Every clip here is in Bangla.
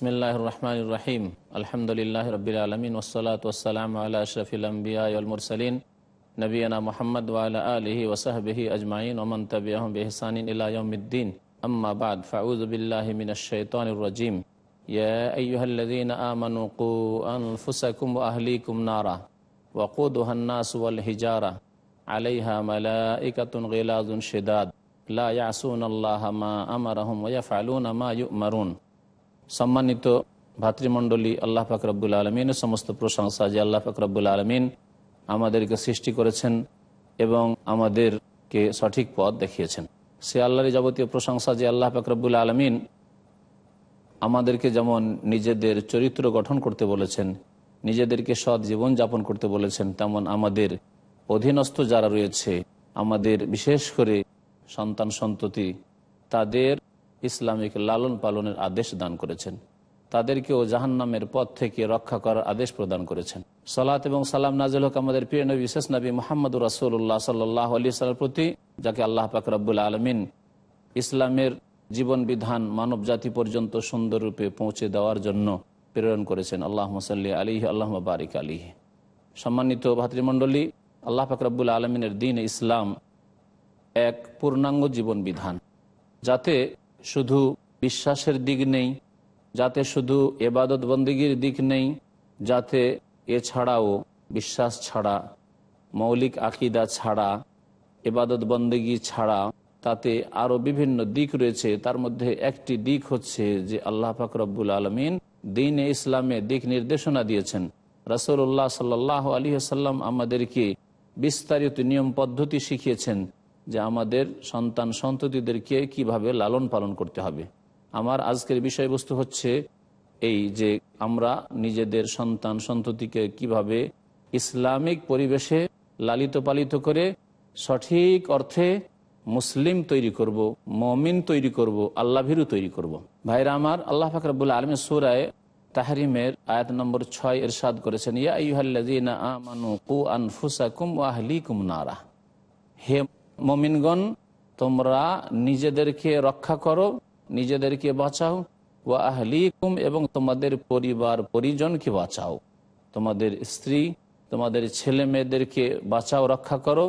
বিসমিল্লাহ রহমান রাহিম আলহামদুলিল্লাহ রবিল আলমিন ওসলাত ওসালাম আল্লাহ আশরফিল আম্বিয়ালমুর সালিন নবীনা মোহাম্মদ ওয়ালা আলহি ওসাহবিহি আজমাইন ওমন তবিয়াহম বেহসানিন ইলায়মদ্দিন আম্মাবাদ ফাউজবিল্লাহমিনশানজিম ইয়াহ্লীন আমনুকু আনফুসকুম আহলিকুম নারা ওকুদহান্নাস ওয়াল হিজারা আলাইহা মালাইকাতুন গিলাজুন শিদাদ লা ইয়াসুন আল্লাহ মা আমারহম ওয়া ফালুন মা ইউমারুন সম্মানিত ভাতৃমণ্ডলী আল্লাহ ফাকরাবুল আলমিনের সমস্ত প্রশংসা যে আল্লাহ ফাকরাবুল আলমিন আমাদেরকে সৃষ্টি করেছেন এবং আমাদেরকে সঠিক পথ দেখিয়েছেন সে আল্লাহর যাবতীয় প্রশংসা যে আল্লাহ ফাকরাবুল আলমিন আমাদেরকে যেমন নিজেদের চরিত্র গঠন করতে বলেছেন নিজেদেরকে সৎ জীবন যাপন করতে বলেছেন তেমন আমাদের অধীনস্থ যারা রয়েছে আমাদের বিশেষ করে সন্তান সন্ততি তাদের ইসলামিক লালন পালনের আদেশ দান করেছেন তাদেরকেও জাহান্নামের পথ থেকে রক্ষা করার আদেশ প্রদান করেছেন সালাত এবং সালাম নাজিল হক আমাদের প্রিয় নবী শেষ নবী মোহাম্মদ রাসুল্লাহ সাল্লাহ আলি সাল প্রতি যাকে আল্লাহ পাক রব্বুল আলমিন ইসলামের জীবন বিধান মানব জাতি পর্যন্ত সুন্দররূপে পৌঁছে দেওয়ার জন্য প্রেরণ করেছেন আল্লাহ মসাল্লি আলিহ আল্লাহ বারিক আলিহ সম্মানিত ভাতৃমণ্ডলী আল্লাহ ফাকরাবুল আলমিনের দিন ইসলাম এক পূর্ণাঙ্গ জীবন বিধান যাতে শুধু বিশ্বাসের দিক নেই যাতে শুধু এবাদত বন্দীগীর দিক নেই যাতে এছাড়াও বিশ্বাস ছাড়া মৌলিক আকিদা ছাড়া এবাদত বন্দেগী ছাড়া তাতে আরও বিভিন্ন দিক রয়েছে তার মধ্যে একটি দিক হচ্ছে যে আল্লাহ ফাকরবুল আলমিন দিন ইসলামে দিক নির্দেশনা দিয়েছেন রাসৌল্লাহ সাল্লাহ আলী আসাল্লাম আমাদেরকে বিস্তারিত নিয়ম পদ্ধতি শিখিয়েছেন যে আমাদের সন্তান সন্ততিদেরকে কিভাবে লালন পালন করতে হবে আমার আজকের বিষয়বস্তু হচ্ছে এই যে আমরা নিজেদের সন্তান সন্ততিকে কিভাবে ইসলামিক পরিবেশে লালিত পালিত করে সঠিক অর্থে মুসলিম তৈরি করব মমিন তৈরি করব আল্লাহ ভিরু তৈরি করব। ভাইরা আমার আল্লাহ ফাকরাবুল্লা আলম সুরায় তাহরিমের আয়াত নম্বর ছয় এরশাদ করেছেন ইয়া ইহাল্লাজিনা আমানু কু আনফুসাকুম কুম নারা হে মমিনগণ তোমরা নিজেদেরকে রক্ষা করো নিজেদেরকে বাঁচাও ও আহলিকুম এবং তোমাদের পরিবার পরিজনকে বাঁচাও তোমাদের স্ত্রী তোমাদের ছেলে মেয়েদেরকে বাঁচাও রক্ষা করো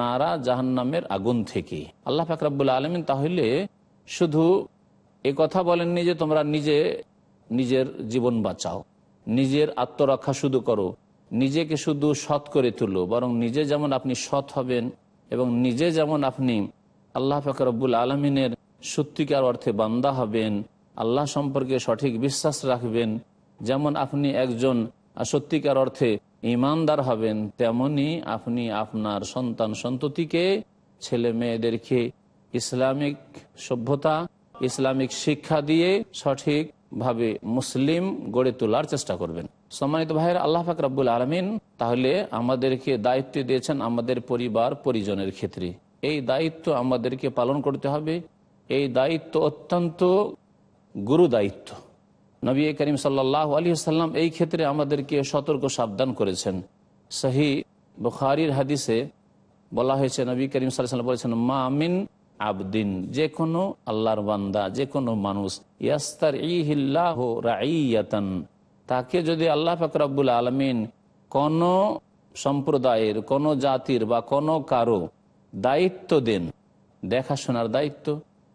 নারা জাহান্নামের আগুন থেকে আল্লাহ ফাকরাবুল আলমিন তাহলে শুধু এ কথা বলেননি যে তোমরা নিজে নিজের জীবন বাঁচাও নিজের আত্মরক্ষা শুধু করো নিজেকে শুধু সৎ করে তুলো বরং নিজে যেমন আপনি সৎ হবেন এবং নিজে যেমন আপনি আল্লাহ ফকরবুল আলমিনের সত্যিকার অর্থে বান্দা হবেন আল্লাহ সম্পর্কে সঠিক বিশ্বাস রাখবেন যেমন আপনি একজন সত্যিকার অর্থে ইমানদার হবেন তেমনি আপনি আপনার সন্তান সন্ততিকে ছেলে মেয়েদেরকে ইসলামিক সভ্যতা ইসলামিক শিক্ষা দিয়ে সঠিকভাবে মুসলিম গড়ে তোলার চেষ্টা করবেন সম্মানিত ভাইয়ের আল্লাহ ফাকর আব্বুল আলমিন তাহলে আমাদেরকে দায়িত্ব দিয়েছেন আমাদের পরিবার পরিজনের ক্ষেত্রে এই দায়িত্ব আমাদেরকে পালন করতে হবে এই দায়িত্ব অত্যন্ত গুরু দায়িত্ব নবী করিম সাল্লাহ আলী সাল্লাম এই ক্ষেত্রে আমাদেরকে সতর্ক সাবধান করেছেন সহি বুখারির হাদিসে বলা হয়েছে নবী করিম সাল্লাহ বলেছেন মা আমিন আবদিন যে কোনো আল্লাহর বান্দা যে কোনো মানুষ ইয়াস্তার ইহিল্লাহ রাইয়াতান তাকে যদি আল্লাহ ফাকরাবুল আলমিন কোন সম্প্রদায়ের কোন জাতির বা কোন কারো দায়িত্ব দেন দেখাশোনার দায়িত্ব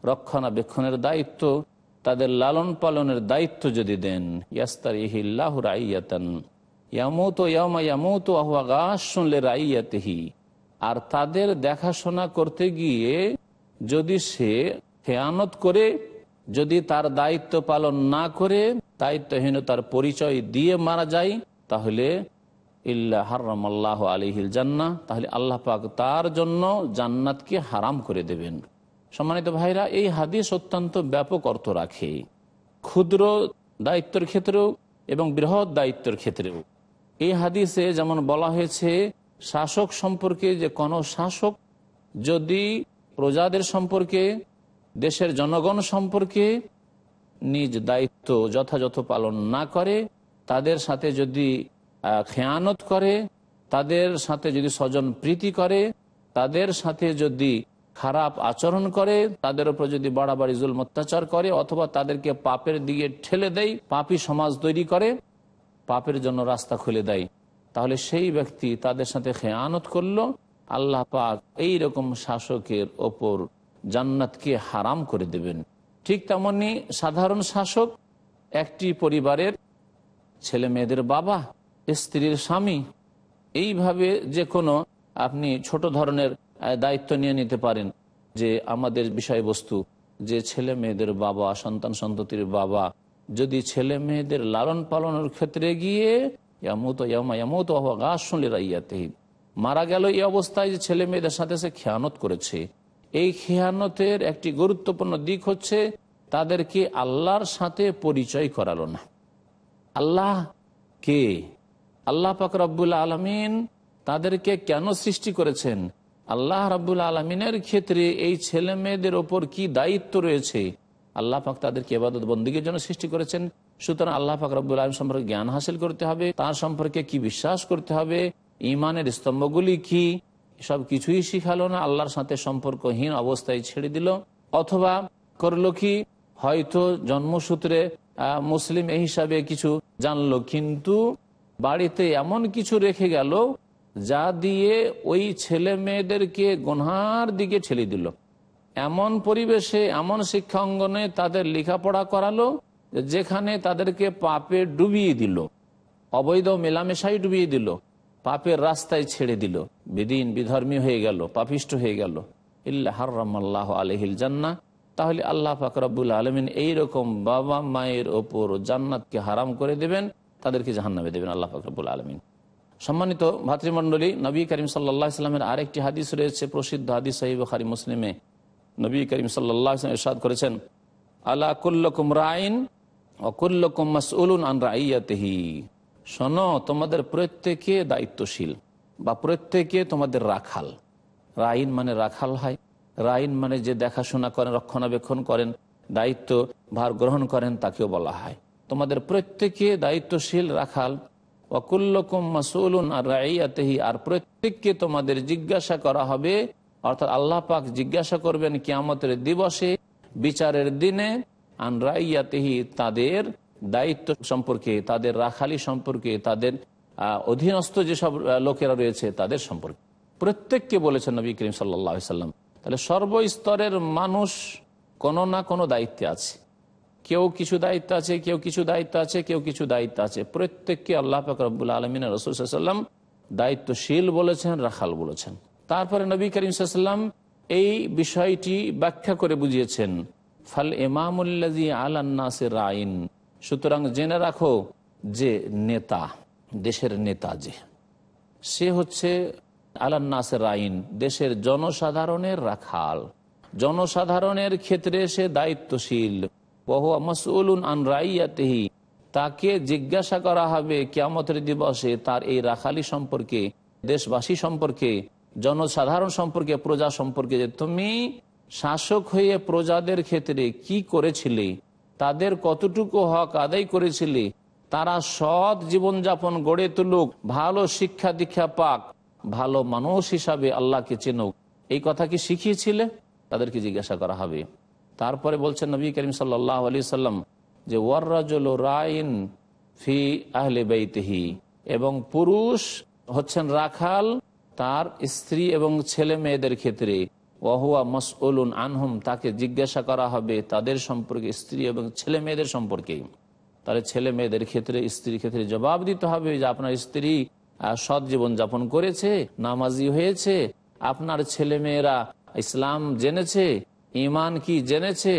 রক্ষণাবেক্ষণের দায়িত্ব তাদের লালন পালনের দায়িত্ব যদি দেন ইয়াস্তার ইহিল্লাহ রাইয়াতান ইয়ামা আর তাদের দেখাশোনা করতে গিয়ে যদি সে খেয়ানত করে যদি তার দায়িত্ব পালন না করে দায়িত্বহীনতার পরিচয় দিয়ে মারা যায় তাহলে ইল্লা আল্লাহ আলিহিল জান্না তাহলে আল্লাহ পাক তার জন্য জান্নাতকে হারাম করে দেবেন সম্মানিত ভাইরা এই হাদিস অত্যন্ত ব্যাপক অর্থ রাখে ক্ষুদ্র দায়িত্বের ক্ষেত্রেও এবং বৃহৎ দায়িত্বের ক্ষেত্রেও এই হাদিসে যেমন বলা হয়েছে শাসক সম্পর্কে যে কোনো শাসক যদি প্রজাদের সম্পর্কে দেশের জনগণ সম্পর্কে নিজ দায়িত্ব যথাযথ পালন না করে তাদের সাথে যদি খেয়ানত করে তাদের সাথে যদি স্বজন প্রীতি করে তাদের সাথে যদি খারাপ আচরণ করে তাদের উপর যদি বাড়াবাড়ি জুল অত্যাচার করে অথবা তাদেরকে পাপের দিকে ঠেলে দেয় পাপি সমাজ তৈরি করে পাপের জন্য রাস্তা খুলে দেয় তাহলে সেই ব্যক্তি তাদের সাথে খেয়ানত করল আল্লাহ পাক এই রকম শাসকের ওপর জান্নাতকে হারাম করে দেবেন ঠিক তেমনি সাধারণ শাসক একটি পরিবারের ছেলে মেয়েদের বাবা স্ত্রীর স্বামী এইভাবে যে কোনো আপনি ছোট ধরনের দায়িত্ব নিয়ে নিতে পারেন যে আমাদের বিষয়বস্তু যে ছেলে মেয়েদের বাবা সন্তান সন্ততির বাবা যদি ছেলে মেয়েদের লালন পালনের ক্ষেত্রে গিয়ে মারা গেল এই অবস্থায় যে ছেলে মেয়েদের সাথে সে খেয়ানত করেছে এই খেয়ানতের একটি গুরুত্বপূর্ণ দিক হচ্ছে তাদেরকে আল্লাহর সাথে পরিচয় করালো না আল্লাহ কে আল্লাহ পাক রব্বুল আলমিন তাদেরকে কেন সৃষ্টি করেছেন আল্লাহ রাবুল আলমিনের ক্ষেত্রে এই ছেলে মেয়েদের ওপর কি দায়িত্ব রয়েছে আল্লাহ পাক তাদেরকে এবাদত বন্দীগীর জন্য সৃষ্টি করেছেন সুতরাং আল্লাহ পাক রব্বুল আলম সম্পর্কে জ্ঞান হাসিল করতে হবে তার সম্পর্কে কি বিশ্বাস করতে হবে ইমানের স্তম্ভগুলি কি সব কিছুই শিখালো না আল্লাহর সাথে সম্পর্কহীন অবস্থায় ছেড়ে দিল অথবা করলো কি হয়তো জন্মসূত্রে মুসলিম এই হিসাবে কিছু জানলো কিন্তু বাড়িতে এমন কিছু রেখে গেল যা দিয়ে ওই ছেলে মেয়েদেরকে গনহার দিকে ছেড়ে দিল এমন পরিবেশে এমন শিক্ষা অঙ্গনে তাদের লেখাপড়া করালো যেখানে তাদেরকে পাপে ডুবিয়ে দিল অবৈধ মেলামেশাই ডুবিয়ে দিল পাপের রাস্তায় ছেড়ে দিল বেদিন বিধর্মী হয়ে গেল পাপিষ্ট হয়ে গেল ইল্লা হার্লাহ আলহিল জান্না তাহলে আল্লাহ ফাকরাবুল আলমিন এইরকম বাবা মায়ের ওপর জান্নাতকে হারাম করে দেবেন তাদেরকে জাহান্নামে দেবেন আল্লাহ ফাকরাবুল আলমিন সম্মানিত ভাতৃমণ্ডলী নবী করিম সাল্লা ইসলামের আরেকটি হাদিস রয়েছে প্রসিদ্ধ হাদিস সাহিব খারি মুসলিমে নবী করিম সাল্লা ইসলাম ইসাদ করেছেন আল্লাহ কুল্লকুম রাইন অকুল্লকুম মাসউলুন আন রাইয়াতেহি শোনো তোমাদের প্রত্যেকে দায়িত্বশীল বা প্রত্যেকে তোমাদের রাখাল রাইন মানে রাখাল হয় রাইন মানে যে দেখাশোনা করেন রক্ষণাবেক্ষণ করেন দায়িত্ব ভার গ্রহণ করেন তাকেও বলা হয় তোমাদের প্রত্যেকে দায়িত্বশীল রাখাল অকুল্লকম মাসুলুন আর রাইয়াতেহি আর প্রত্যেককে তোমাদের জিজ্ঞাসা করা হবে অর্থাৎ আল্লাহ পাক জিজ্ঞাসা করবেন কিয়ামতের দিবসে বিচারের দিনে আর রাইয়াতেহি তাদের দায়িত্ব সম্পর্কে তাদের রাখালি সম্পর্কে তাদের অধীনস্থ যেসব লোকেরা রয়েছে তাদের সম্পর্কে প্রত্যেককে বলেছেন নবী করিম সাল্লা সাল্লাম তাহলে সর্বস্তরের মানুষ কোন না কোনো দায়িত্বে আছে কেউ কিছু দায়িত্ব আছে কেউ কিছু দায়িত্ব আছে কেউ কিছু দায়িত্ব আছে প্রত্যেককে আল্লাহ ফাকরাবুল আলমিন রসুলাম দায়িত্বশীল বলেছেন রাখাল বলেছেন তারপরে নবী করিম সাল্লাম এই বিষয়টি ব্যাখ্যা করে বুঝিয়েছেন ফাল ইমামুল্লাজি আলান্নাসের আইন সুতরাং জেনে রাখো যে নেতা দেশের নেতা যে সে হচ্ছে আলান্নাসের আইন দেশের জনসাধারণের রাখাল জনসাধারণের ক্ষেত্রে সে দায়িত্বশীল আন রাইয়াতেহি তাকে জিজ্ঞাসা করা হবে কিয়ামতের দিবসে তার এই রাখালি সম্পর্কে দেশবাসী সম্পর্কে জনসাধারণ সম্পর্কে প্রজা সম্পর্কে যে তুমি শাসক হয়ে প্রজাদের ক্ষেত্রে কি করেছিলে তাদের কতটুকু হক আদায় করেছিলে তারা সৎ জীবনযাপন গড়ে তুলুক ভালো শিক্ষা দীক্ষা পাক ভালো মানুষ হিসাবে আল্লাহকে চিনুক এই কথা কি শিখিয়েছিলে তাদেরকে জিজ্ঞাসা করা হবে তারপরে বলছেন নবী করিম সাল্লাহ আলি সাল্লাম যে ওয়ার্রাজল রাইন ফি আহলে বেইতিহি এবং পুরুষ হচ্ছেন রাখাল তার স্ত্রী এবং ছেলে মেয়েদের ক্ষেত্রে ওহুয়া মসউলুন আনহুম তাকে জিজ্ঞাসা করা হবে তাদের সম্পর্কে স্ত্রী এবং ছেলে মেয়েদের সম্পর্কে তাহলে ছেলে মেয়েদের ক্ষেত্রে স্ত্রীর ক্ষেত্রে জবাব দিতে হবে যে আপনার স্ত্রী সৎ জীবন যাপন করেছে নামাজি হয়েছে আপনার ছেলে মেয়েরা ইসলাম জেনেছে ইমান কি জেনেছে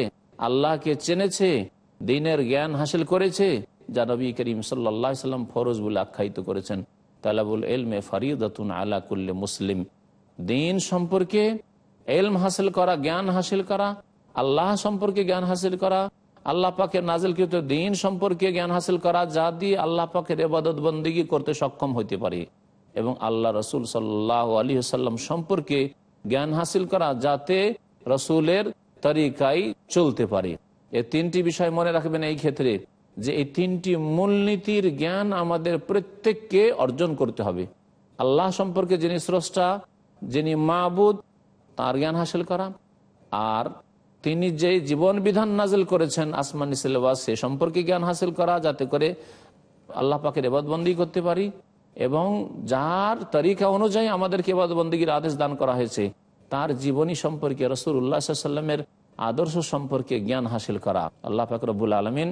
আল্লাহকে চেনেছে দিনের জ্ঞান হাসিল করেছে যা নবী করিম সাল্লাম ফরোজ বলে আখ্যায়িত করেছেন তালাবুল এলমে ফারিদাতুন আলা কুল্লে মুসলিম দিন সম্পর্কে এলম হাসিল করা জ্ঞান হাসিল করা আল্লাহ সম্পর্কে জ্ঞান হাসিল করা আল্লাহ পাকের নাজিলকৃত দিন সম্পর্কে জ্ঞান হাসিল করা যা দিয়ে আল্লাহ পাকের এবাদত বন্দিগি করতে সক্ষম হইতে পারি এবং আল্লাহ রসুল সাল্লাহ আলী সাল্লাম সম্পর্কে জ্ঞান হাসিল করা যাতে রসুলের তরিকাই চলতে পারে এ তিনটি বিষয় মনে রাখবেন এই ক্ষেত্রে যে এই তিনটি মূলনীতির জ্ঞান আমাদের প্রত্যেককে অর্জন করতে হবে আল্লাহ সম্পর্কে যিনি স্রষ্টা যিনি মাহবুদ তার জ্ঞান হাসিল করা আর তিনি যে জীবন বিধান নাজিল করেছেন আসমানি সিলেবাস সে সম্পর্কে জ্ঞান হাসিল করা যাতে করে আল্লাহ পাকে রেবাদবন্দি করতে পারি এবং যার তরিকা অনুযায়ী আমাদেরকে এবাদবন্দিগির আদেশ দান করা হয়েছে তার জীবনী সম্পর্কে রসুল উল্লাহামের আদর্শ সম্পর্কে জ্ঞান হাসিল করা আল্লাহ পাক রব্বুল আলমিন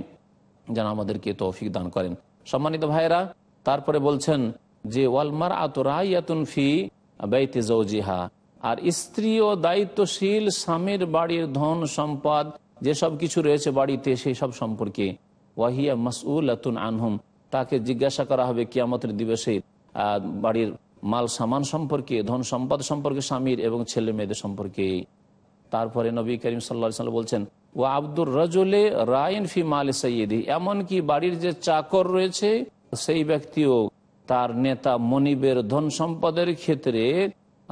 যেন আমাদেরকে তৌফিক দান করেন সম্মানিত ভাইরা তারপরে বলছেন যে ওয়ালমার আতরা রায়াতুন ফি বেতে জৌজিহা আর স্ত্রী ও দায়িত্বশীল স্বামীর বাড়ির ধন সম্পদ যেসব কিছু রয়েছে বাড়িতে সেই সব সম্পর্কে ওয়াহিয়া মাসউল আতুন আনহুম তাকে জিজ্ঞাসা করা হবে কিয়ামতের দিবসে বাড়ির মাল সামান সম্পর্কে ধন সম্পদ সম্পর্কে স্বামীর এবং ছেলে মেয়েদের সম্পর্কে তারপরে নবী করিম সাল্লা বলছেন ও আব্দুর রাজলে রায়ন ফি মাল সৈয়দি এমনকি বাড়ির যে চাকর রয়েছে সেই ব্যক্তিও তার নেতা মনিবের ধন সম্পদের ক্ষেত্রে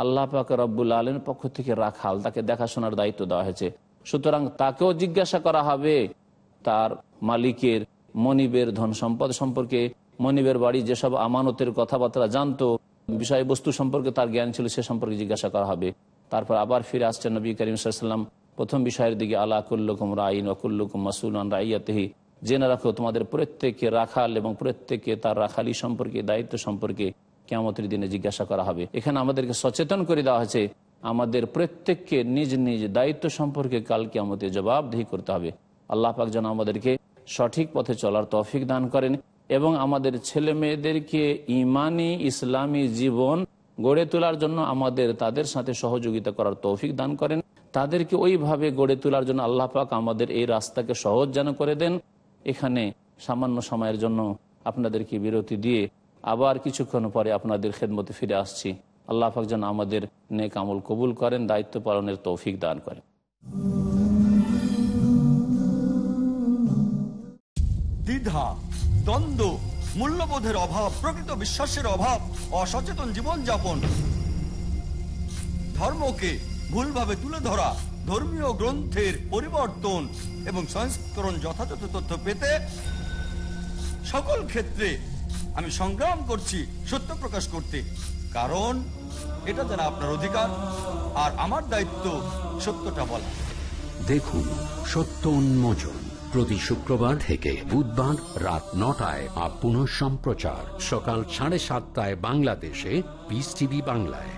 আল্লাহ পাকে রব্বুল আলমের পক্ষ থেকে রাখাল তাকে দেখাশোনার দায়িত্ব দেওয়া হয়েছে সুতরাং তাকেও জিজ্ঞাসা করা হবে তার মালিকের মনিবের ধন সম্পদ সম্পর্কে মনিবের বাড়ি যেসব আমানতের কথাবার্তা জানতো বিষয়বস্তু সম্পর্কে তার জ্ঞান ছিল সে সম্পর্কে জিজ্ঞাসা করা হবে তারপর আবার ফিরে আসছেন নবী করিম সাল্লাম প্রথম বিষয়ের দিকে আল্লাহ কুল্লুকুম রাইন অকুল্লুকুম মাসুলান রাইয়াতেহি জেনে রাখো তোমাদের প্রত্যেককে রাখাল এবং প্রত্যেককে তার রাখালি সম্পর্কে দায়িত্ব সম্পর্কে কেয়ামতের দিনে জিজ্ঞাসা করা হবে এখানে আমাদেরকে সচেতন করে দেওয়া হয়েছে আমাদের প্রত্যেককে নিজ নিজ দায়িত্ব সম্পর্কে কাল কেমতে জবাবদেহি করতে হবে আল্লাহ পাক যেন আমাদেরকে সঠিক পথে চলার তৌফিক দান করেন এবং আমাদের ছেলে মেয়েদেরকে ইমানি ইসলামী জীবন গড়ে তোলার জন্য আমাদের তাদের সাথে সহযোগিতা করার তৌফিক দান করেন তাদেরকে ওইভাবে গড়ে তোলার জন্য আল্লাহ পাক আমাদের এই রাস্তাকে সহজ যেন করে দেন এখানে সামান্য সময়ের জন্য আপনাদেরকে বিরতি দিয়ে আবার কিছুক্ষণ পরে আপনাদের খেদমতে ফিরে আসছি আল্লাহ পাক যেন আমাদের নেক আমল কবুল করেন দায়িত্ব পালনের তৌফিক দান করেন দ্বিধা দ্বন্দ্ব মূল্যবোধের অভাব প্রকৃত বিশ্বাসের অভাব অসচেতন জীবনযাপন ধর্মকে ভুলভাবে তুলে ধরা ধর্মীয় গ্রন্থের পরিবর্তন এবং সংস্করণ যথাযথ তথ্য পেতে সকল ক্ষেত্রে আমি সংগ্রাম করছি সত্য প্রকাশ করতে কারণ এটা যারা আপনার অধিকার আর আমার দায়িত্ব সত্যটা বলা দেখুন সত্য উন্মোচন প্রতি শুক্রবার থেকে বুধবার রাত নটায় আর পুনঃ সম্প্রচার সকাল সাড়ে সাতটায় বাংলাদেশে বিস টিভি বাংলায়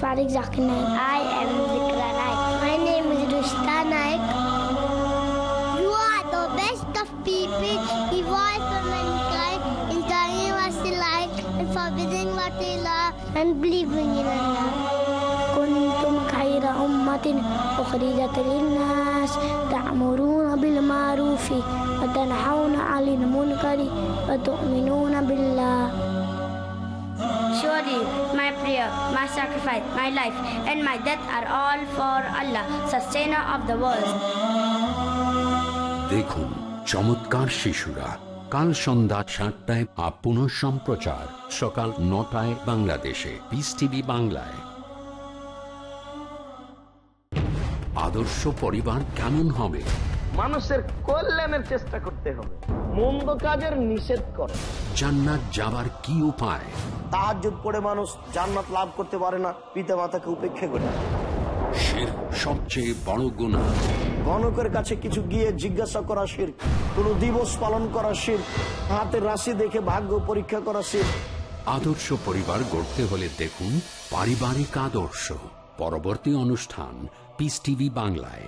Shwarik Zakir Naik. I am Vikra Naik. My name is Rustanaik. You are the best of people. He was for mankind in telling what you like and forbidding what you love and believing in Allah. كنتم خير أمة أخرجت للناس تأمرون بالمعروف وتنحون عن المنكر وتؤمنون بالله. Shwarik. prayer, my sacrifice, my life, and my death are all for Allah, sustainer of the world. দেখুন চমৎকার শিশুরা কাল সন্ধ্যা সাতটায় আপন সম্প্রচার সকাল নটায় বাংলাদেশে পিস টিভি বাংলায় আদর্শ পরিবার কেমন হবে মানুষের কল্যাণের চেষ্টা করতে হবে মন্দ কাজের নিষেধ করে জান্নাত যাবার কি উপায় যুগ পড়ে মানুষ জান্নাত লাভ করতে পারে না পিতা মাতাকে উপেক্ষা করে সবচেয়ে বড় গুণা গণকের কাছে কিছু গিয়ে জিজ্ঞাসা কোনো দিবস পালন হাতের রাশি দেখে ভাগ্য পরীক্ষা করা আদর্শ পরিবার গড়তে হলে দেখুন পারিবারিক আদর্শ পরবর্তী অনুষ্ঠান পিস টিভি বাংলায়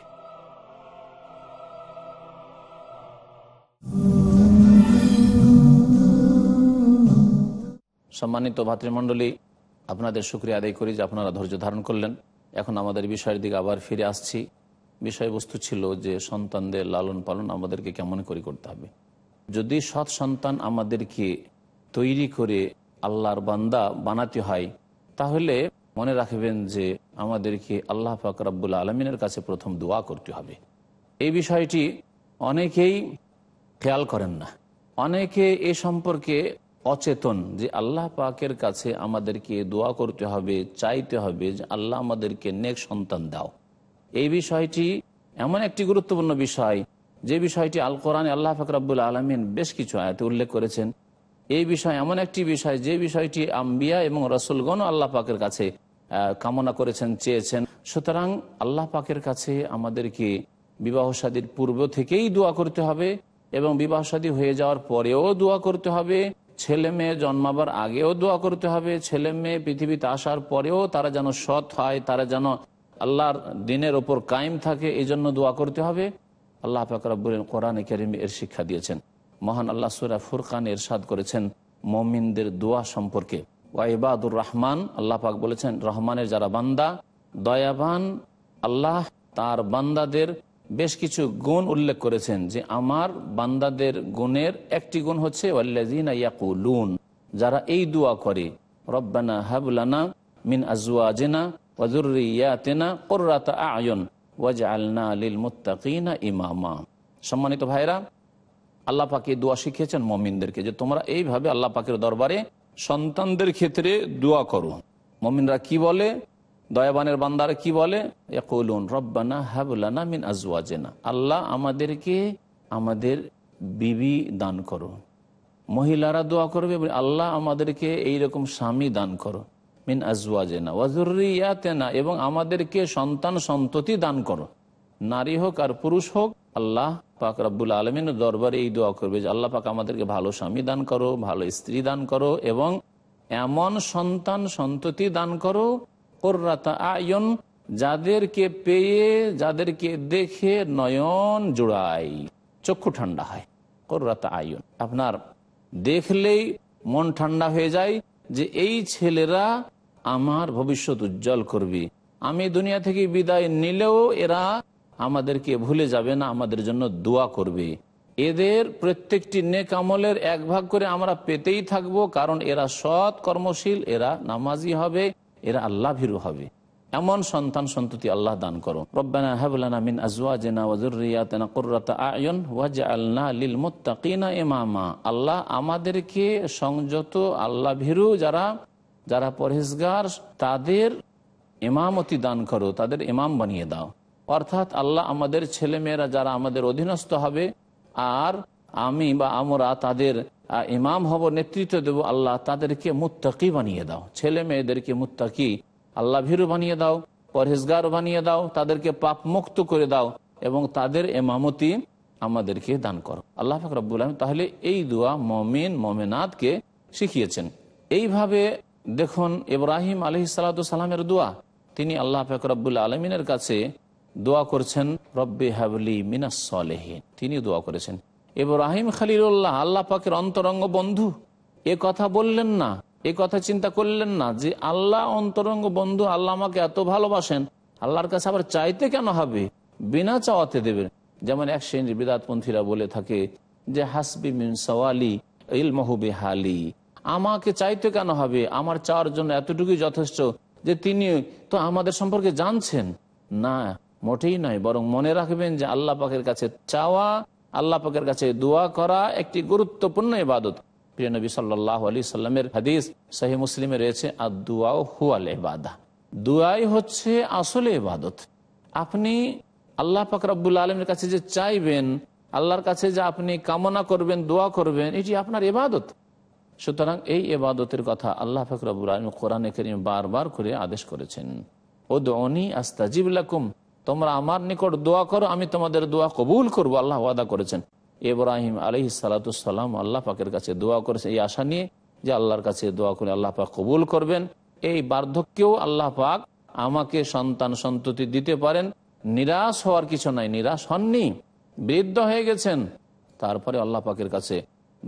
সম্মানিত ভাতৃমণ্ডলী আপনাদের সুক্রিয়া আদায় করি যে আপনারা ধৈর্য ধারণ করলেন এখন আমাদের বিষয়ের দিকে আবার ফিরে আসছি বিষয়বস্তু ছিল যে সন্তানদের লালন পালন আমাদেরকে কেমন করে করতে হবে যদি সৎ সন্তান আমাদেরকে তৈরি করে আল্লাহর বান্দা বানাতে হয় তাহলে মনে রাখবেন যে আমাদেরকে আল্লাহ ফাকরাবুল আলমিনের কাছে প্রথম দোয়া করতে হবে এই বিষয়টি অনেকেই খেয়াল করেন না অনেকে এ সম্পর্কে অচেতন যে আল্লাহ পাকের কাছে আমাদেরকে দোয়া করতে হবে চাইতে হবে যে আল্লাহ আমাদেরকে নেক সন্তান দাও এই বিষয়টি এমন একটি গুরুত্বপূর্ণ বিষয় যে বিষয়টি আল কোরআন আল্লাহ ফাকরাবুল আলমিন বেশ কিছু আয়াতে উল্লেখ করেছেন এই বিষয় এমন একটি বিষয় যে বিষয়টি আম্বিয়া এবং রসুলগণ আল্লাহ পাকের কাছে কামনা করেছেন চেয়েছেন সুতরাং আল্লাহ পাকের কাছে আমাদেরকে বিবাহ সাদীর পূর্ব থেকেই দোয়া করতে হবে এবং বিবাহ সাদী হয়ে যাওয়ার পরেও দোয়া করতে হবে ছেলে মেয়ে জন্মাবার আগেও দোয়া করতে হবে ছেলে মেয়ে পৃথিবীতে আসার পরেও তারা যেন সৎ হয় তারা যেন আল্লাহর দিনের ওপর কায়েম থাকে এই জন্য দোয়া করতে হবে আল্লাহ ফাকরাবুল কোরআনে কেরিম এর শিক্ষা দিয়েছেন মহান আল্লাহ সুরা ফুরকান এরশাদ করেছেন মমিনদের দোয়া সম্পর্কে ওয়াইবাদুর রহমান আল্লাহ পাক বলেছেন রহমানের যারা বান্দা দয়াবান আল্লাহ তার বান্দাদের বেশ কিছু গুণ উল্লেখ করেছেন যে আমার বান্দাদের গুণের একটি গুণ হচ্ছে ইয়াকুলুন যারা এই দোয়া করে রব্বানা হাবলানা মিন আজওয়াজেনা ওয়াজুরিয়াতেনা কোর্রাতা আয়ন ওয়াজ আলনা লিল মুত্তাকিনা ইমামা সম্মানিত ভাইরা আল্লাহ পাকে দোয়া শিখিয়েছেন মমিনদেরকে যে তোমরা এইভাবে আল্লাহ পাকের দরবারে সন্তানদের ক্ষেত্রে দোয়া করো মমিনরা কি বলে দয়াবানের বান্দারা কি বলে রব্বানা হাবলানা মিন আজওয়াজেনা আল্লাহ আমাদেরকে আমাদের বিবি দান করো মহিলারা দোয়া করবে আল্লাহ আমাদেরকে এই রকম স্বামী দান করো মিন আজওয়াজেনা ইয়াতেনা এবং আমাদেরকে সন্তান সন্ততি দান করো নারী হোক আর পুরুষ হোক আল্লাহ পাক রব্বুল আলমিন দরবারে এই দোয়া করবে যে আল্লাহ পাক আমাদেরকে ভালো স্বামী দান করো ভালো স্ত্রী দান করো এবং এমন সন্তান সন্ততি দান করো আয়ন যাদেরকে পেয়ে যাদেরকে দেখে নয়ন জুড়াই চক্ষু ঠান্ডা হয় কোর্রাতা আয়ন আপনার দেখলেই মন ঠান্ডা হয়ে যায় যে এই ছেলেরা আমার ভবিষ্যৎ উজ্জ্বল করবে আমি দুনিয়া থেকে বিদায় নিলেও এরা আমাদেরকে ভুলে যাবে না আমাদের জন্য দোয়া করবে এদের প্রত্যেকটি নেক আমলের এক ভাগ করে আমরা পেতেই থাকব কারণ এরা সৎ কর্মশীল এরা নামাজি হবে এরা আল্লাহ ভীরু হবে এমন সন্তান সন্ততি আল্লাহ দান করো আল্লাহ আমাদেরকে সংযত আল্লাহ ভীরু যারা যারা পরহেজগার তাদের ইমামতি দান করো তাদের ইমাম বানিয়ে দাও অর্থাৎ আল্লাহ আমাদের ছেলেমেয়েরা যারা আমাদের অধীনস্থ হবে আর আমি বা আমরা তাদের ইমাম হব নেতৃত্ব দেব আল্লাহ তাদেরকে মুত্তাকি বানিয়ে দাও ছেলে মেয়েদেরকে মুত্তাকি আল্লাহ ভীরু বানিয়ে দাও পরহেজগার বানিয়ে দাও তাদেরকে পাপ মুক্ত করে দাও এবং তাদের এমামতি আমাদেরকে দান করো আল্লাহ ফাকরাবুল আলম তাহলে এই দোয়া মমিন মমেনাথকে শিখিয়েছেন এইভাবে দেখুন ইব্রাহিম আলহ সালামের দোয়া তিনি আল্লাহ ফাকরাবুল আলমিনের কাছে দোয়া করছেন রব্বে হাবলি মিনাস তিনি দোয়া করেছেন ইব্রাহিম খালিলুল্লাহ আল্লাহ পাকের অন্তরঙ্গ বন্ধু এ কথা বললেন না এ কথা চিন্তা করলেন না যে আল্লাহ অন্তরঙ্গ বন্ধু আল্লাহ আমাকে এত ভালোবাসেন আল্লাহর কাছে আবার চাইতে কেন হবে বিনা চাওয়াতে দেবেন যেমন এক শ্রেণীর বিদাতপন্থীরা বলে থাকে যে হাসবি মিন সওয়ালি ইল মহুবি হালি আমাকে চাইতে কেন হবে আমার চাওয়ার জন্য এতটুকুই যথেষ্ট যে তিনি তো আমাদের সম্পর্কে জানছেন না মোটেই নয় বরং মনে রাখবেন যে আল্লাহ পাকের কাছে চাওয়া আল্লাহ পাকের কাছে দোয়া করা একটি গুরুত্বপূর্ণ ইবাদত প্রিয় নবী সাল্লাহ আলি সাল্লামের হাদিস সাহি মুসলিমে রয়েছে আর দুয়াও হুয়াল এবাদা দুয়াই হচ্ছে আসলে ইবাদত আপনি আল্লাহ পাক রব্বুল আলমের কাছে যে চাইবেন আল্লাহর কাছে যে আপনি কামনা করবেন দোয়া করবেন এটি আপনার এবাদত সুতরাং এই এবাদতের কথা আল্লাহ ফাকরাবুল আলম কোরআনে করিম বারবার করে আদেশ করেছেন ও দনি আস্তা লাকুম তোমরা আমার নিকট দোয়া করো আমি তোমাদের দোয়া কবুল করবো আল্লাহ ওয়াদা করেছেন এব্রাহিম আলহি সালাতাম আল্লাহ পাকের কাছে দোয়া করেছে এই আশা নিয়ে যে আল্লাহর কাছে দোয়া করে আল্লাহ পাক কবুল করবেন এই বার্ধক্যেও আল্লাহ পাক আমাকে সন্তান সন্ততি দিতে পারেন নিরাশ হওয়ার কিছু নাই নিরাশ হননি বৃদ্ধ হয়ে গেছেন তারপরে আল্লাহ পাকের কাছে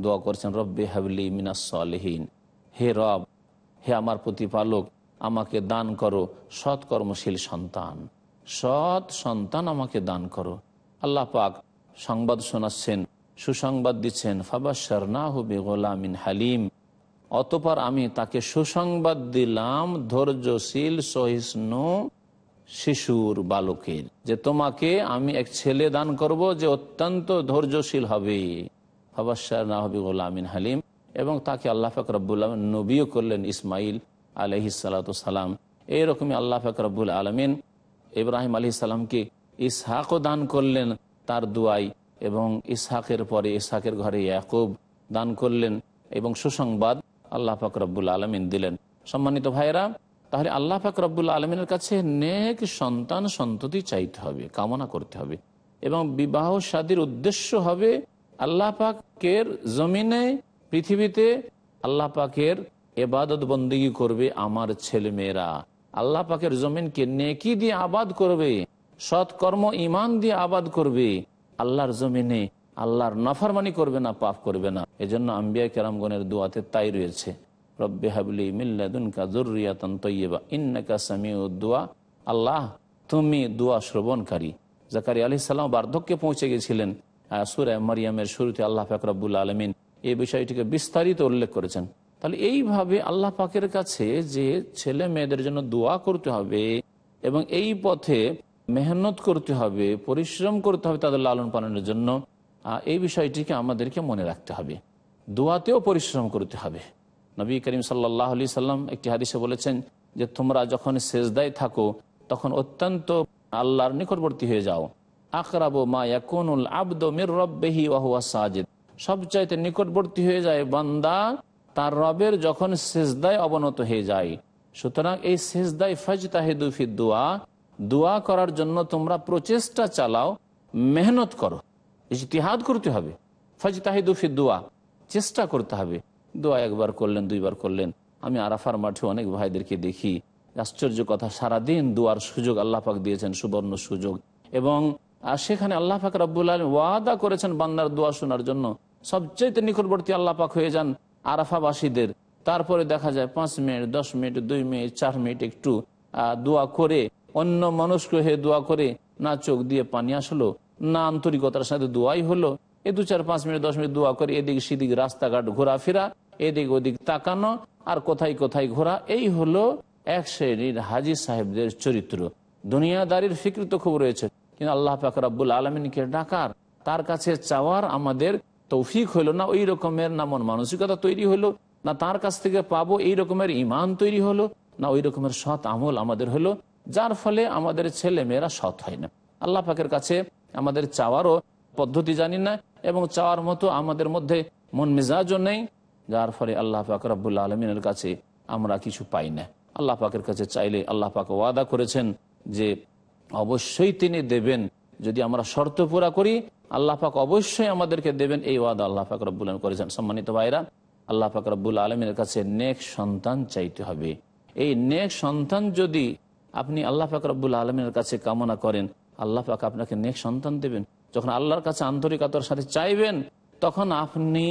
দোয়া করছেন রব্বে হাবলি মিনাসহীন হে রব হে আমার প্রতিপালক আমাকে দান করো সৎকর্মশীল সন্তান সৎ সন্তান আমাকে দান করো আল্লাহ পাক সংবাদ শোনাচ্ছেন সুসংবাদ দিচ্ছেন ফাবাসার না হবে গোলামিন হালিম অতপর আমি তাকে সুসংবাদ দিলাম ধৈর্যশীল সহিষ্ণু শিশুর বালকের যে তোমাকে আমি এক ছেলে দান করব যে অত্যন্ত ধৈর্যশীল হবে ফাবাসার না হবে গোলামিন হালিম এবং তাকে আল্লাহ ফাকরবুল আলম নবীও করলেন ইসমাইল আলহিসাল্লা সালাম এইরকমই আল্লাহ ফাকরবুল আলমিন ইব্রাহিম আলী ইসলামকে ইসহাকও দান করলেন তার দুয়াই এবং ইসহাকের পরে ইসহাকের ঘরে ইয়াকুব দান করলেন এবং সুসংবাদ আল্লাহ পাক আলমিন দিলেন সম্মানিত ভাইরা তাহলে আল্লাহ পাক আলমিনের কাছে নেক সন্তান সন্ততি চাইতে হবে কামনা করতে হবে এবং বিবাহ সাদীর উদ্দেশ্য হবে আল্লাহ পাকের জমিনে পৃথিবীতে আল্লাহ পাকের এবাদত বন্দিগি করবে আমার ছেলেমেয়েরা আল্লাহ পাকের জমিনকে নেকি দিয়ে আবাদ করবে সৎকর্ম ইমান দিয়ে আবাদ করবে আল্লাহর জমিনে আল্লাহর নাফারমানি করবে না পাপ করবে না এজন্য আম্বিয়া কেরামগণের দোয়াতে তাই রয়েছে রব্বে হাবলি মিল্লাদুনকা জরুরিয়াতন তৈবা ইন্নাকা সামিউদ্দোয়া আল্লাহ তুমি দোয়া শ্রবণকারী জাকারি আলি সাল্লাম বার্ধক্যে পৌঁছে গেছিলেন সুরে মারিয়ামের শুরুতে আল্লাহ ফাকরাবুল আলমিন এই বিষয়টিকে বিস্তারিত উল্লেখ করেছেন তাহলে এইভাবে আল্লাহ পাকের কাছে যে ছেলে মেয়েদের জন্য দোয়া করতে হবে এবং এই পথে মেহনত করতে হবে পরিশ্রম করতে হবে তাদের লালন পালনের জন্য এই বিষয়টিকে আমাদেরকে মনে রাখতে হবে দোয়াতেও পরিশ্রম করতে হবে নবী করিম সাল্লাহ আলি সাল্লাম একটি হাদিসে বলেছেন যে তোমরা যখন সেজদায় থাকো তখন অত্যন্ত আল্লাহর নিকটবর্তী হয়ে যাও আকরাবো মা ইয়াকুনুল আব্দ মির রব্বেহি ওয়াহুয়া সাজেদ সবচাইতে নিকটবর্তী হয়ে যায় বান্দা তার রবের যখন সেজদায় অবনত হয়ে যায় সুতরাং এই সেজদায় ফজতাহিদুফি দোয়া দোয়া করার জন্য তোমরা প্রচেষ্টা চালাও মেহনত করো ইতিহাদ করতে হবে ফজ ফজতাহিদুফি দোয়া চেষ্টা করতে হবে দোয়া একবার করলেন দুইবার করলেন আমি আরাফার মাঠে অনেক ভাইদেরকে দেখি আশ্চর্য কথা সারাদিন দোয়ার সুযোগ আল্লাহাক দিয়েছেন সুবর্ণ সুযোগ এবং সেখানে আল্লাহাক রব্বুল আলম ওয়াদা করেছেন বান্দার দোয়া শোনার জন্য সবচেয়ে নিকটবর্তী আল্লাপাক হয়ে যান আরাফাবাসীদের তারপরে দেখা যায় পাঁচ মিনিট দশ মিনিট দুই মিনিট চার মিনিট একটু দোয়া করে অন্য মানুষকে হয়ে দোয়া করে না চোখ দিয়ে পানি আসলো না আন্তরিকতার সাথে দোয়াই হলো এ দু চার পাঁচ মিনিট দশ মিনিট দোয়া করে এদিক সেদিক রাস্তাঘাট ঘোরাফেরা এদিক ওদিক তাকানো আর কোথায় কোথায় ঘোরা এই হলো এক শ্রেণীর হাজি সাহেবদের চরিত্র দুনিয়াদারির ফিকৃত তো খুব রয়েছে কিন্তু আল্লাহ পাক আলমিনকে ডাকার তার কাছে চাওয়ার আমাদের তৌফিক হইল না ওই রকমের না মন মানসিকতা তৈরি হলো না তার কাছ থেকে পাবো এই রকমের ইমান তৈরি হলো না ওই রকমের সৎ আমল আমাদের হলো যার ফলে আমাদের ছেলে মেয়েরা সৎ হয় না আল্লাহ পাকের কাছে আমাদের চাওয়ারও পদ্ধতি জানি না এবং চাওয়ার মতো আমাদের মধ্যে মন মেজাজও নেই যার ফলে আল্লাহ পাক রব্বুল্লা আলমিনের কাছে আমরা কিছু পাই না আল্লাহ পাকের কাছে চাইলে আল্লাহ পাক ওয়াদা করেছেন যে অবশ্যই তিনি দেবেন যদি আমরা শর্ত পুরা করি আল্লাহাক অবশ্যই আমাদেরকে দেবেন এই ওয়াদা আল্লাহ ফাকর রব্বুল আলম করেছেন সম্মানিত ভাইরা আল্লাহ ফাকর রব্বুল আলমের কাছে নেক সন্তান চাইতে হবে এই নেক সন্তান যদি আপনি আল্লাহ ফাকর রব্বুল আলমের কাছে কামনা করেন আল্লাহ পাক আপনাকে নেক সন্তান দেবেন যখন আল্লাহর কাছে আন্তরিকতার সাথে চাইবেন তখন আপনি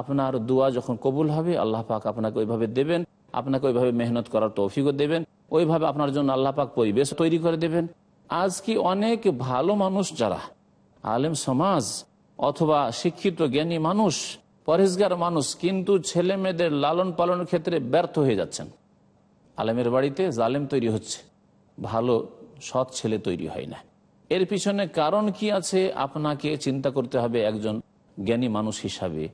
আপনার দোয়া যখন কবুল হবে আল্লাহ পাক আপনাকে ওইভাবে দেবেন আপনাকে ওইভাবে মেহনত করার তৌফিকও দেবেন ওইভাবে আপনার জন্য আল্লাহ পাক পরিবেশ তৈরি করে দেবেন আজ কি অনেক ভালো মানুষ যারা আলেম সমাজ অথবা শিক্ষিত জ্ঞানী মানুষ পরেজগার মানুষ কিন্তু ছেলে মেয়েদের লালন পালনের ক্ষেত্রে ব্যর্থ হয়ে যাচ্ছেন আলেমের বাড়িতে জালেম তৈরি হচ্ছে ভালো সৎ ছেলে তৈরি হয় না এর পিছনে কারণ কি আছে আপনাকে চিন্তা করতে হবে একজন জ্ঞানী মানুষ হিসাবে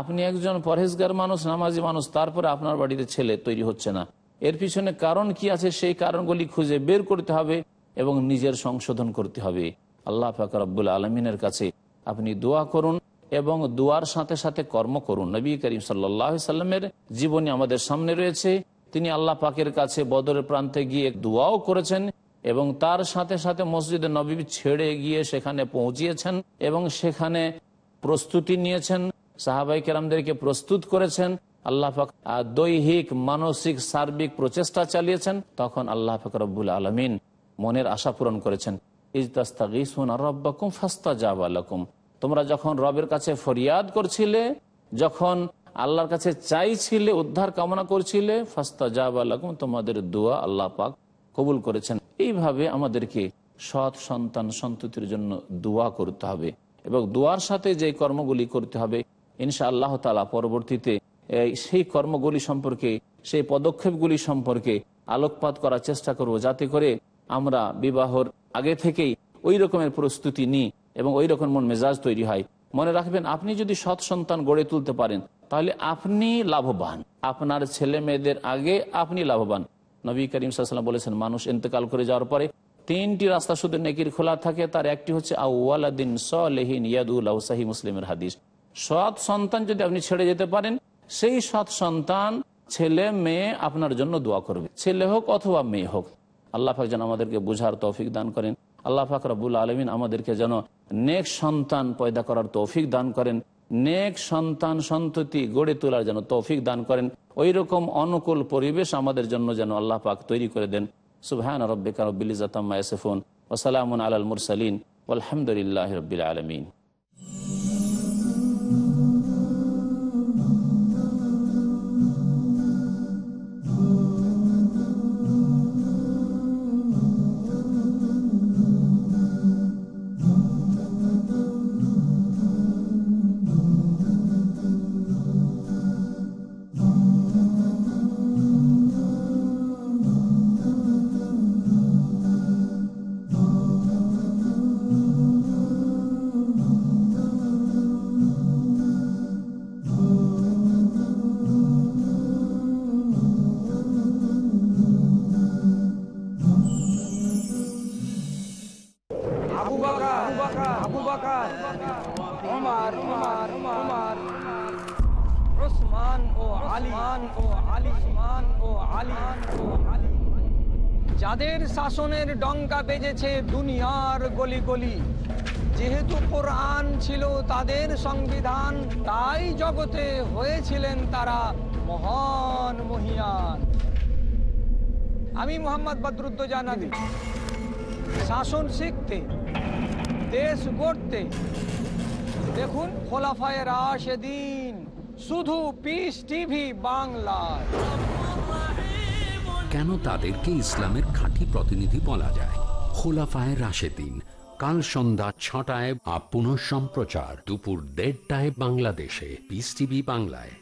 আপনি একজন পরেজগার মানুষ নামাজি মানুষ তারপরে আপনার বাড়িতে ছেলে তৈরি হচ্ছে না এর পিছনে কারণ কি আছে সেই কারণগুলি খুঁজে বের করতে হবে এবং নিজের সংশোধন করতে হবে আল্লাহ ফাকর রব্বুল আলমিনের কাছে আপনি দোয়া করুন এবং দোয়ার সাথে সাথে কর্ম করুন নবী করিম সাল্লামের জীবনী আমাদের সামনে রয়েছে তিনি আল্লাহ পাকের কাছে বদরের প্রান্তে গিয়ে দোয়াও করেছেন এবং তার সাথে সাথে মসজিদে নবী ছেড়ে গিয়ে সেখানে পৌঁছিয়েছেন এবং সেখানে প্রস্তুতি নিয়েছেন সাহাবাই কেরামদেরকে প্রস্তুত করেছেন আল্লাহ পাক দৈহিক মানসিক সার্বিক প্রচেষ্টা চালিয়েছেন তখন আল্লাহ ফাকরবুল আলমিন মনের আশা পূরণ করেছেন ফাস্তা তোমরা যখন রবের কাছে ফরিয়াদ করছিলে যখন আল্লাহর কাছে চাইছিলে উদ্ধার কামনা করছিলে ফাস্তা জাবালাকুম তোমাদের দোয়া আল্লাহ পাক কবুল করেছেন এইভাবে আমাদেরকে সৎ সন্তান সন্ততির জন্য দোয়া করতে হবে এবং দোয়ার সাথে যে কর্মগুলি করতে হবে ইনশা আল্লাহ তালা পরবর্তীতে সেই কর্মগুলি সম্পর্কে সেই পদক্ষেপগুলি সম্পর্কে আলোকপাত করার চেষ্টা করব যাতে করে আমরা বিবাহর আগে থেকেই ওই রকমের প্রস্তুতি নিই এবং ওই রকম মন মেজাজ তৈরি হয় মনে রাখবেন আপনি যদি সৎ সন্তান গড়ে তুলতে পারেন তাহলে আপনি লাভবান আপনার ছেলে মেয়েদের আগে আপনি লাভবান নবী করিম সাল্লাম বলেছেন মানুষ ইন্তেকাল করে যাওয়ার পরে তিনটি রাস্তা শুধু নেকির খোলা থাকে তার একটি হচ্ছে আউ্লাদিন সলেহিন ইয়াদুল্লাহসাহি মুসলিমের হাদিস সৎ সন্তান যদি আপনি ছেড়ে যেতে পারেন সেই সৎ সন্তান ছেলে মেয়ে আপনার জন্য দোয়া করবে ছেলে হোক অথবা মেয়ে হোক আল্লাহ যেন আমাদেরকে বুঝার তৌফিক দান করেন আল্লাহ পাক রব্বুল আলমিন আমাদেরকে যেন নেক সন্তান পয়দা করার তৌফিক দান করেন নেক সন্তান সন্ততি গড়ে তোলার যেন তৌফিক দান করেন ওই রকম অনুকূল পরিবেশ আমাদের জন্য যেন আল্লাহ পাক তৈরি করে দেন সুবহান রব্বিকা রব্বিল ইজাতাম্মা ইয়াসিফুন ওয়া আল আলাল মুরসালিন আলহামদুলিল্লাহ রবিল আলমিন যাদের শাসনের ডঙ্কা বেজেছে দুনিয়ার গলি গলি যেহেতু কোরআন ছিল তাদের সংবিধান তাই জগতে হয়েছিলেন তারা মহান মহিয়ান আমি মোহাম্মদ বদরুদ্দ জানাবি শাসন শিখতে দেশ গড়তে দেখুন খোলাফায় রাশেদিন শুধু পিস টিভি কেন তাদেরকে ইসলামের খাঁটি প্রতিনিধি বলা যায় খোলাফায় রাশেদিন কাল সন্ধ্যা ছটায় বা পুনঃ সম্প্রচার দুপুর দেড়টায় বাংলাদেশে পিস টিভি বাংলায়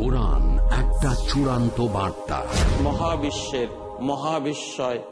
কোরআন একটা চূড়ান্ত বার্তা মহাবিশ্বের মহাবিশ্বয়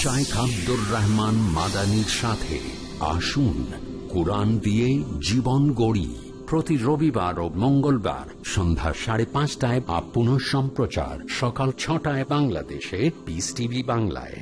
শাইখ আব্দুর রহমান মাদানির সাথে আসুন কোরআন দিয়ে জীবন গড়ি প্রতি রবিবার ও মঙ্গলবার সন্ধ্যা সাড়ে পাঁচটায় বা পুনঃ সম্প্রচার সকাল ছটায় বাংলাদেশে পিস টিভি বাংলায়